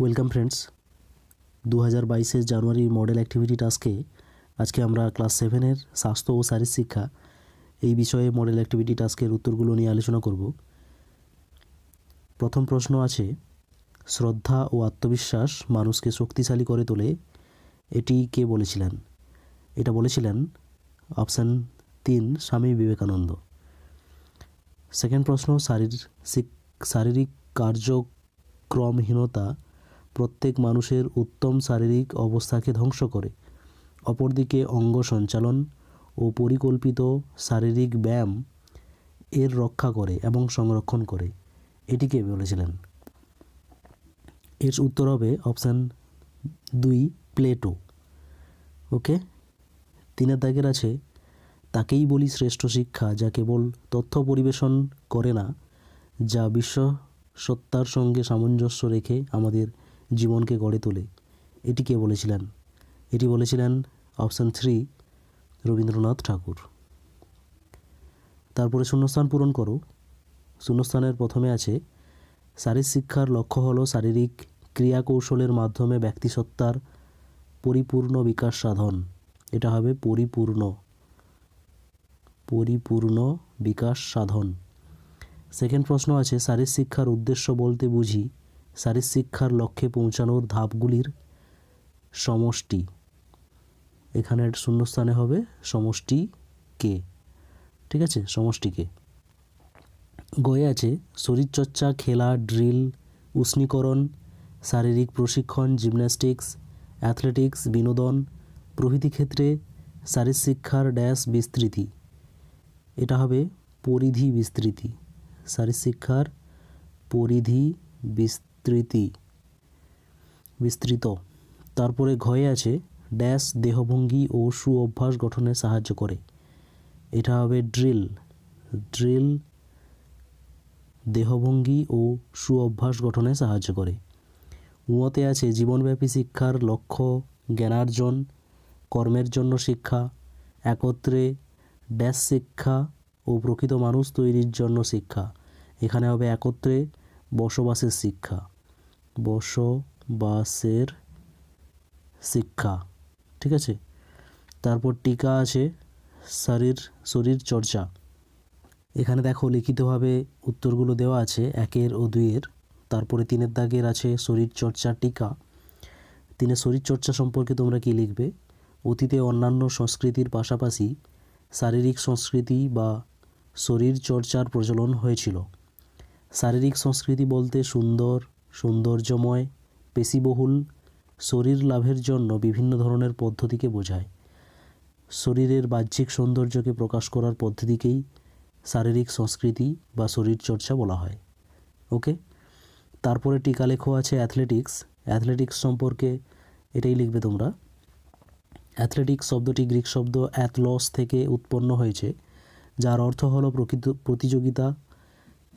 welcome friends দু হাজার বাইশের জানুয়ারির মডেল অ্যাক্টিভিটি টাস্কে আজকে আমরা ক্লাস সেভেনের স্বাস্থ্য ও শারীর শিক্ষা এই বিষয়ে মডেল অ্যাক্টিভিটি টাস্কের উত্তরগুলো নিয়ে আলোচনা করব প্রথম প্রশ্ন আছে শ্রদ্ধা ও আত্মবিশ্বাস মানুষকে শক্তিশালী করে তোলে এটি কে বলেছিলেন এটা বলেছিলেন অপশান তিন স্বামী বিবেকানন্দ সেকেন্ড প্রশ্ন শারীর শারীরিক কার্যক্রমহীনতা প্রত্যেক মানুষের উত্তম শারীরিক অবস্থাকে ধ্বংস করে অপরদিকে অঙ্গ সঞ্চালন ও পরিকল্পিত শারীরিক ব্যায়াম এর রক্ষা করে এবং সংরক্ষণ করে এটিকে বলেছিলেন এর উত্তর হবে অপশান দুই প্লেটো ওকে তিনের দাগের আছে তাকেই বলি শ্রেষ্ঠ শিক্ষা যা কেবল তথ্য পরিবেশন করে না যা বিশ্ব সত্তার সঙ্গে সামঞ্জস্য রেখে আমাদের জীবনকে গড়ে তোলে এটি কে বলেছিলেন এটি বলেছিলেন অপশান থ্রি রবীন্দ্রনাথ ঠাকুর তারপরে শূন্যস্থান পূরণ করো শূন্যস্থানের প্রথমে আছে শারীর শিক্ষার লক্ষ্য হল শারীরিক ক্রিয়াকৌশলের মাধ্যমে ব্যক্তিসত্তার পরিপূর্ণ বিকাশ সাধন এটা হবে পরিপূর্ণ পরিপূর্ণ বিকাশ সাধন সেকেন্ড প্রশ্ন আছে শারীর শিক্ষার উদ্দেশ্য বলতে বুঝি শিক্ষার লক্ষ্যে পৌঁছানোর ধাপগুলির সমষ্টি এখানে শূন্যস্থানে হবে সমষ্টি কে ঠিক আছে সমষ্টিকে গয়ে আছে শরীরচর্চা খেলা ড্রিল উষ্ণীকরণ শারীরিক প্রশিক্ষণ জিমন্যাস্টিক্স অ্যাথলেটিক্স বিনোদন প্রভৃতি ক্ষেত্রে শিক্ষার ড্যাশ বিস্তৃতি এটা হবে পরিধি বিস্তৃতি শিক্ষার পরিধি বিস্তৃতি বিস্তৃতি বিস্তৃত তারপরে ঘয়ে আছে ড্যাশ দেহভঙ্গি ও সুঅভ্যাস গঠনে সাহায্য করে এটা হবে ড্রিল ড্রিল দেহভঙ্গি ও সুঅভ্যাস গঠনে সাহায্য করে উঁতে আছে জীবনব্যাপী শিক্ষার লক্ষ্য জ্ঞানার্জন কর্মের জন্য শিক্ষা একত্রে ড্যাশ শিক্ষা ও প্রকৃত মানুষ তৈরির জন্য শিক্ষা এখানে হবে একত্রে বসবাসের শিক্ষা বসবাসের শিক্ষা ঠিক আছে তারপর টিকা আছে শরীর শরীর চর্চা এখানে দেখো লিখিতভাবে উত্তরগুলো দেওয়া আছে একের ও দুইয়ের তারপরে তিনের দাগের আছে চর্চা টিকা তিনের শরীরচর্চা সম্পর্কে তোমরা কি লিখবে অতীতে অন্যান্য সংস্কৃতির পাশাপাশি শারীরিক সংস্কৃতি বা শরীরচর্চার প্রচলন হয়েছিল শারীরিক সংস্কৃতি বলতে সুন্দর সৌন্দর্যময় পেশিবহুল শরীর লাভের জন্য বিভিন্ন ধরনের পদ্ধতিকে বোঝায় শরীরের বাহ্যিক সৌন্দর্যকে প্রকাশ করার পদ্ধতিকেই শারীরিক সংস্কৃতি বা শরীরচর্চা বলা হয় ওকে তারপরে টিকা লেখো আছে অ্যাথলেটিক্স অ্যাথলেটিক্স সম্পর্কে এটাই লিখবে তোমরা অ্যাথলেটিক্স শব্দটি গ্রিক শব্দ অ্যাথলস থেকে উৎপন্ন হয়েছে যার অর্থ হলো প্রকৃত প্রতিযোগিতা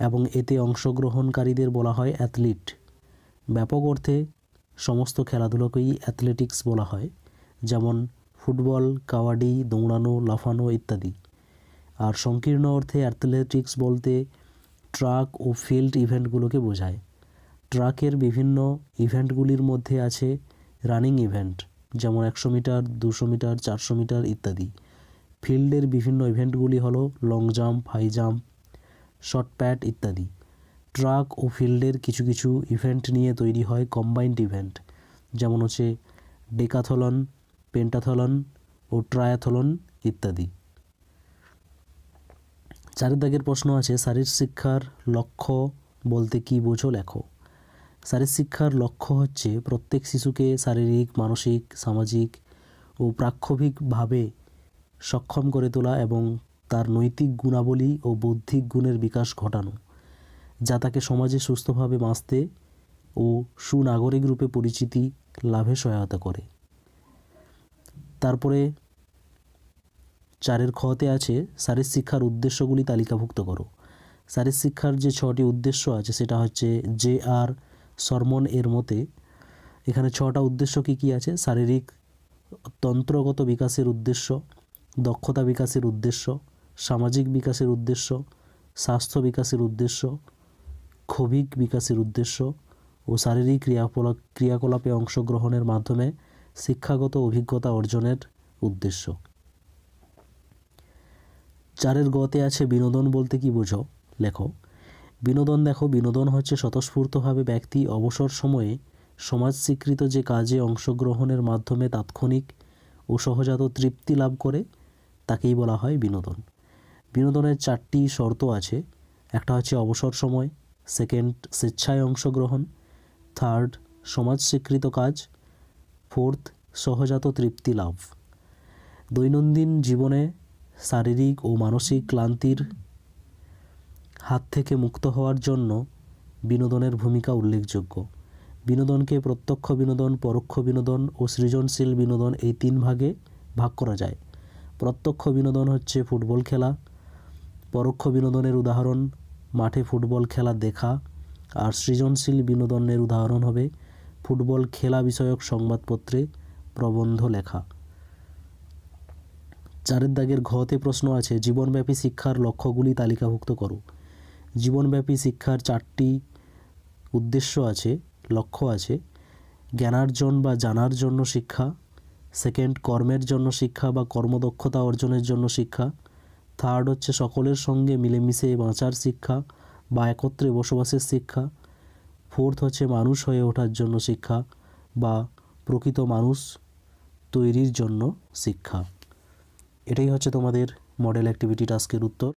এবং এতে অংশগ্রহণকারীদের বলা হয় অ্যাথলিট ব্যাপক অর্থে সমস্ত খেলাধুলোকেই অ্যাথলেটিক্স বলা হয় যেমন ফুটবল কাবাডি দৌড়ানো লাফানো ইত্যাদি আর সংকীর্ণ অর্থে অ্যাথলেটিক্স বলতে ট্রাক ও ফিল্ড ইভেন্টগুলোকে বোঝায় ট্রাকের বিভিন্ন ইভেন্টগুলির মধ্যে আছে রানিং ইভেন্ট যেমন একশো মিটার দুশো মিটার চারশো মিটার ইত্যাদি ফিল্ডের বিভিন্ন ইভেন্টগুলি হলো long jump high jump shot put ইত্যাদি ট্রাক ও ফিল্ডের কিছু কিছু ইভেন্ট নিয়ে তৈরি হয় কম্বাইন্ড ইভেন্ট যেমন হচ্ছে ডেকাথলন পেন্টাথলন ও ট্রায়াথলন ইত্যাদি চারিদাগের প্রশ্ন আছে শারীর শিক্ষার লক্ষ্য বলতে কি বোঝো লেখো শারীর শিক্ষার লক্ষ্য হচ্ছে প্রত্যেক শিশুকে শারীরিক মানসিক সামাজিক ও প্রাক্ষভিকভাবে সক্ষম করে তোলা এবং তার নৈতিক গুণাবলী ও বৌদ্ধিক গুণের বিকাশ ঘটানো যা তাকে সমাজে সুস্থভাবে বাঁচতে ও সুনাগরিক রূপে পরিচিতি লাভে সহায়তা করে তারপরে চারের খতে আছে সারের শিক্ষার উদ্দেশ্যগুলি তালিকাভুক্ত করো সারের শিক্ষার যে ছটি উদ্দেশ্য আছে সেটা হচ্ছে জে আর সরমন এর মতে এখানে ছটা উদ্দেশ্য কী কী আছে শারীরিক তন্ত্রগত বিকাশের উদ্দেশ্য দক্ষতা বিকাশের উদ্দেশ্য সামাজিক বিকাশের উদ্দেশ্য স্বাস্থ্য বিকাশের উদ্দেশ্য ক্ষোভিক বিকাশের উদ্দেশ্য ও শারীরিক ক্রিয়াকলাপ ক্রিয়াকলাপে অংশগ্রহণের মাধ্যমে শিক্ষাগত অভিজ্ঞতা অর্জনের উদ্দেশ্য চারের গতে আছে বিনোদন বলতে কি বোঝো লেখো বিনোদন দেখো বিনোদন হচ্ছে স্বতঃস্ফূর্তভাবে ব্যক্তি অবসর সময়ে সমাজ স্বীকৃত যে কাজে অংশগ্রহণের মাধ্যমে তাৎক্ষণিক ও সহজাত তৃপ্তি লাভ করে তাকেই বলা হয় বিনোদন বিনোদনের চারটি শর্ত আছে একটা হচ্ছে অবসর সময় সেকেন্ড স্বেচ্ছায় অংশগ্রহণ থার্ড সমাজ স্বীকৃত কাজ ফোর্থ সহজাত তৃপ্তি লাভ দৈনন্দিন জীবনে শারীরিক ও মানসিক ক্লান্তির হাত থেকে মুক্ত হওয়ার জন্য বিনোদনের ভূমিকা উল্লেখযোগ্য বিনোদনকে প্রত্যক্ষ বিনোদন পরোক্ষ বিনোদন ও সৃজনশীল বিনোদন এই তিন ভাগে ভাগ করা যায় প্রত্যক্ষ বিনোদন হচ্ছে ফুটবল খেলা পরোক্ষ বিনোদনের উদাহরণ মাঠে ফুটবল খেলা দেখা আর সৃজনশীল বিনোদনের উদাহরণ হবে ফুটবল খেলা বিষয়ক সংবাদপত্রে প্রবন্ধ লেখা চারের দাগের ঘতে প্রশ্ন আছে জীবনব্যাপী শিক্ষার লক্ষ্যগুলি তালিকাভুক্ত করো জীবনব্যাপী শিক্ষার চারটি উদ্দেশ্য আছে লক্ষ্য আছে জ্ঞানার্জন বা জানার জন্য শিক্ষা সেকেন্ড কর্মের জন্য শিক্ষা বা কর্মদক্ষতা অর্জনের জন্য শিক্ষা থার্ড হচ্ছে সকলের সঙ্গে মিলেমিশে বাঁচার শিক্ষা বা একত্রে বসবাসের শিক্ষা ফোর্থ হচ্ছে মানুষ হয়ে ওঠার জন্য শিক্ষা বা প্রকৃত মানুষ তৈরির জন্য শিক্ষা এটাই হচ্ছে তোমাদের মডেল অ্যাক্টিভিটি টাস্কের উত্তর